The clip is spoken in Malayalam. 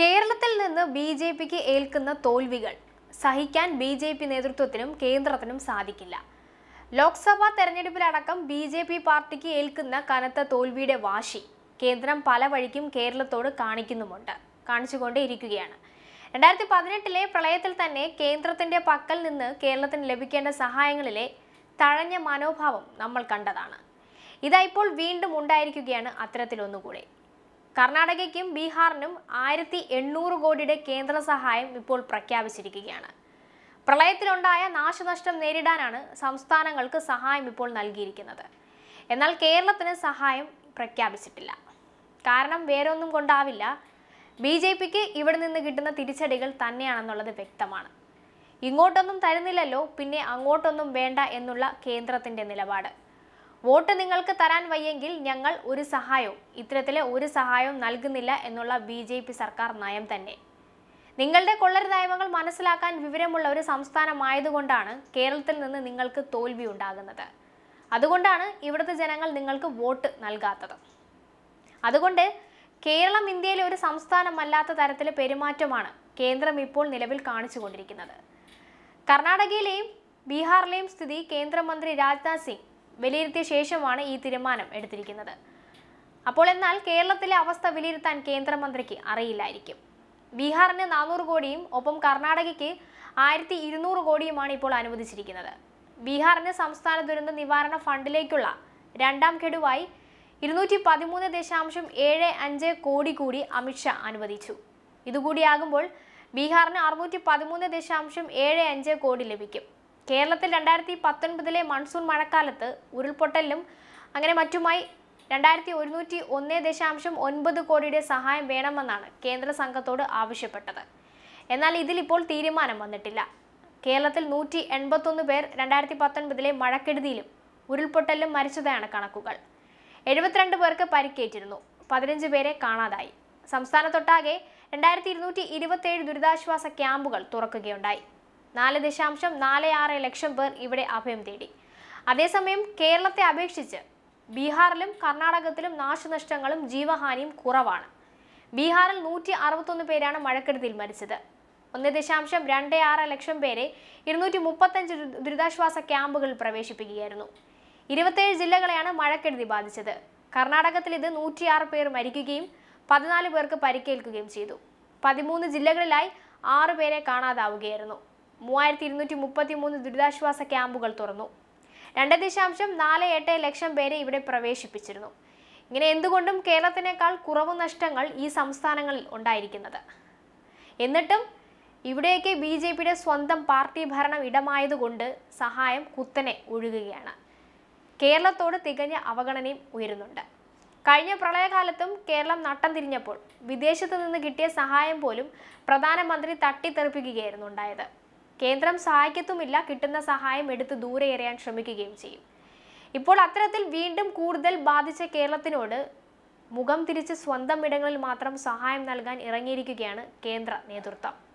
കേരളത്തിൽ നിന്ന് ബി ജെ പിക്ക് ഏൽക്കുന്ന തോൽവികൾ സഹിക്കാൻ ബി ജെ പി നേതൃത്വത്തിനും കേന്ദ്രത്തിനും സാധിക്കില്ല ലോക്സഭാ തെരഞ്ഞെടുപ്പിലടക്കം ബി ജെ പി പാർട്ടിക്ക് ഏൽക്കുന്ന കനത്ത തോൽവിയുടെ വാശി കേന്ദ്രം പല വഴിക്കും കേരളത്തോട് കാണിക്കുന്നുമുണ്ട് ഇരിക്കുകയാണ് രണ്ടായിരത്തി പതിനെട്ടിലെ പ്രളയത്തിൽ തന്നെ കേന്ദ്രത്തിൻ്റെ പക്കൽ നിന്ന് കേരളത്തിന് ലഭിക്കേണ്ട സഹായങ്ങളിലെ തഴഞ്ഞ മനോഭാവം നമ്മൾ കണ്ടതാണ് ഇതാ ഇപ്പോൾ വീണ്ടും ഉണ്ടായിരിക്കുകയാണ് അത്തരത്തിലൊന്നുകൂടെ കർണാടകയ്ക്കും ബീഹാറിനും ആയിരത്തി എണ്ണൂറ് കോടിയുടെ കേന്ദ്ര സഹായം ഇപ്പോൾ പ്രഖ്യാപിച്ചിരിക്കുകയാണ് പ്രളയത്തിലുണ്ടായ നാശനഷ്ടം നേരിടാനാണ് സംസ്ഥാനങ്ങൾക്ക് സഹായം ഇപ്പോൾ നൽകിയിരിക്കുന്നത് എന്നാൽ കേരളത്തിന് സഹായം പ്രഖ്യാപിച്ചിട്ടില്ല കാരണം വേറെ ഒന്നും കൊണ്ടാവില്ല ബി ജെ പിക്ക് ഇവിടെ നിന്ന് കിട്ടുന്ന തിരിച്ചടികൾ തന്നെയാണെന്നുള്ളത് വ്യക്തമാണ് ഇങ്ങോട്ടൊന്നും തരുന്നില്ലല്ലോ പിന്നെ അങ്ങോട്ടൊന്നും വേണ്ട എന്നുള്ള കേന്ദ്രത്തിൻ്റെ നിലപാട് വോട്ട് നിങ്ങൾക്ക് തരാൻ വയ്യെങ്കിൽ ഞങ്ങൾ ഒരു സഹായവും ഇത്തരത്തിലെ ഒരു സഹായവും നൽകുന്നില്ല എന്നുള്ള ബി ജെ പി സർക്കാർ നയം തന്നെ നിങ്ങളുടെ കൊള്ളരു നയമങ്ങൾ മനസ്സിലാക്കാൻ വിവരമുള്ള ഒരു സംസ്ഥാനമായതുകൊണ്ടാണ് കേരളത്തിൽ നിന്ന് നിങ്ങൾക്ക് തോൽവി ഉണ്ടാകുന്നത് അതുകൊണ്ടാണ് ഇവിടുത്തെ ജനങ്ങൾ നിങ്ങൾക്ക് വോട്ട് നൽകാത്തത് അതുകൊണ്ട് കേരളം ഇന്ത്യയിലെ ഒരു സംസ്ഥാനമല്ലാത്ത തരത്തിലെ പെരുമാറ്റമാണ് കേന്ദ്രം ഇപ്പോൾ നിലവിൽ കാണിച്ചുകൊണ്ടിരിക്കുന്നത് കർണാടകയിലെയും ബീഹാറിലെയും സ്ഥിതി കേന്ദ്രമന്ത്രി രാജ്നാഥ് സിംഗ് വിലയിരുത്തിയ ശേഷമാണ് ഈ തീരുമാനം എടുത്തിരിക്കുന്നത് അപ്പോൾ എന്നാൽ കേരളത്തിലെ അവസ്ഥ വിലയിരുത്താൻ കേന്ദ്രമന്ത്രിക്ക് അറിയില്ലായിരിക്കും ബീഹാറിന് നാനൂറ് കോടിയും ഒപ്പം കർണാടകയ്ക്ക് ആയിരത്തി ഇരുന്നൂറ് കോടിയുമാണ് ഇപ്പോൾ അനുവദിച്ചിരിക്കുന്നത് ബീഹാറിന് സംസ്ഥാന ദുരന്ത നിവാരണ ഫണ്ടിലേക്കുള്ള രണ്ടാം ഘടുവായി ഇരുന്നൂറ്റി പതിമൂന്ന് ദശാംശം ഏഴ് അഞ്ച് കോടി കൂടി അമിത്ഷാ അനുവദിച്ചു ഇതുകൂടിയാകുമ്പോൾ ബീഹാറിന് അറുന്നൂറ്റി പതിമൂന്ന് ദശാംശം ഏഴ് അഞ്ച് കോടി ലഭിക്കും കേരളത്തിൽ രണ്ടായിരത്തി പത്തൊൻപതിലെ മൺസൂൺ മഴക്കാലത്ത് ഉരുൾപൊട്ടലിലും അങ്ങനെ മറ്റുമായി രണ്ടായിരത്തി ഒരുന്നൂറ്റി ഒന്ന് ദശാംശം ഒൻപത് കോടിയുടെ സഹായം വേണമെന്നാണ് കേന്ദ്ര സംഘത്തോട് ആവശ്യപ്പെട്ടത് എന്നാൽ ഇതിലിപ്പോൾ തീരുമാനം വന്നിട്ടില്ല കേരളത്തിൽ നൂറ്റി എൺപത്തൊന്ന് പേർ രണ്ടായിരത്തി പത്തൊൻപതിലെ മഴക്കെടുതിയിലും ഉരുൾപൊട്ടലിലും മരിച്ചതാണ് കണക്കുകൾ എഴുപത്തിരണ്ട് പേർക്ക് പരിക്കേറ്റിരുന്നു പതിനഞ്ച് പേരെ കാണാതായി സംസ്ഥാനത്തൊട്ടാകെ രണ്ടായിരത്തി ഇരുന്നൂറ്റി ഇരുപത്തേഴ് ദുരിതാശ്വാസ ക്യാമ്പുകൾ തുറക്കുകയുണ്ടായി നാല് ദശാംശം നാല് ആറ് ലക്ഷം പേർ ഇവിടെ അഭയം തേടി അതേസമയം കേരളത്തെ അപേക്ഷിച്ച് ബീഹാറിലും കർണാടകത്തിലും നാശനഷ്ടങ്ങളും ജീവഹാനിയും കുറവാണ് ബീഹാറിൽ നൂറ്റി അറുപത്തൊന്ന് പേരാണ് മഴക്കെടുതിയിൽ മരിച്ചത് ഒന്ന് ദശാംശം രണ്ട് ആറ് ലക്ഷം പേരെ ഇരുന്നൂറ്റി മുപ്പത്തഞ്ച് ദുരിതാശ്വാസ ക്യാമ്പുകളിൽ പ്രവേശിപ്പിക്കുകയായിരുന്നു ഇരുപത്തേഴ് ജില്ലകളെയാണ് മഴക്കെടുതി ബാധിച്ചത് കർണാടകത്തിൽ ഇത് നൂറ്റിയാറ് പേർ മരിക്കുകയും പതിനാല് പേർക്ക് പരിക്കേൽക്കുകയും ചെയ്തു പതിമൂന്ന് ജില്ലകളിലായി ആറു പേരെ കാണാതാവുകയായിരുന്നു മൂവായിരത്തി ഇരുന്നൂറ്റി മുപ്പത്തി മൂന്ന് ദുരിതാശ്വാസ ക്യാമ്പുകൾ തുറന്നു രണ്ട് ദശാംശം നാല് എട്ട് ലക്ഷം പേരെ ഇവിടെ പ്രവേശിപ്പിച്ചിരുന്നു ഇങ്ങനെ എന്തുകൊണ്ടും കേരളത്തിനേക്കാൾ കുറവ് നഷ്ടങ്ങൾ ഈ സംസ്ഥാനങ്ങളിൽ ഉണ്ടായിരിക്കുന്നത് എന്നിട്ടും ഇവിടെയൊക്കെ ബി ജെ പിയുടെ സ്വന്തം പാർട്ടി ഭരണം ഇടമായതുകൊണ്ട് സഹായം കുത്തനെ ഒഴുകുകയാണ് കേരളത്തോട് തികഞ്ഞ അവഗണനയും ഉയരുന്നുണ്ട് കഴിഞ്ഞ പ്രളയകാലത്തും കേരളം നട്ടം തിരിഞ്ഞപ്പോൾ വിദേശത്ത് നിന്ന് കിട്ടിയ സഹായം പോലും പ്രധാനമന്ത്രി തട്ടിത്തെറിപ്പിക്കുകയായിരുന്നു ഉണ്ടായത് കേന്ദ്രം സഹായിക്കത്തുമില്ല കിട്ടുന്ന സഹായം എടുത്ത് ദൂരെ എറിയാൻ ശ്രമിക്കുകയും ചെയ്യും ഇപ്പോൾ അത്തരത്തിൽ വീണ്ടും കൂടുതൽ ബാധിച്ച കേരളത്തിനോട് മുഖം തിരിച്ച് സ്വന്തം ഇടങ്ങളിൽ മാത്രം സഹായം നൽകാൻ ഇറങ്ങിയിരിക്കുകയാണ് കേന്ദ്ര നേതൃത്വം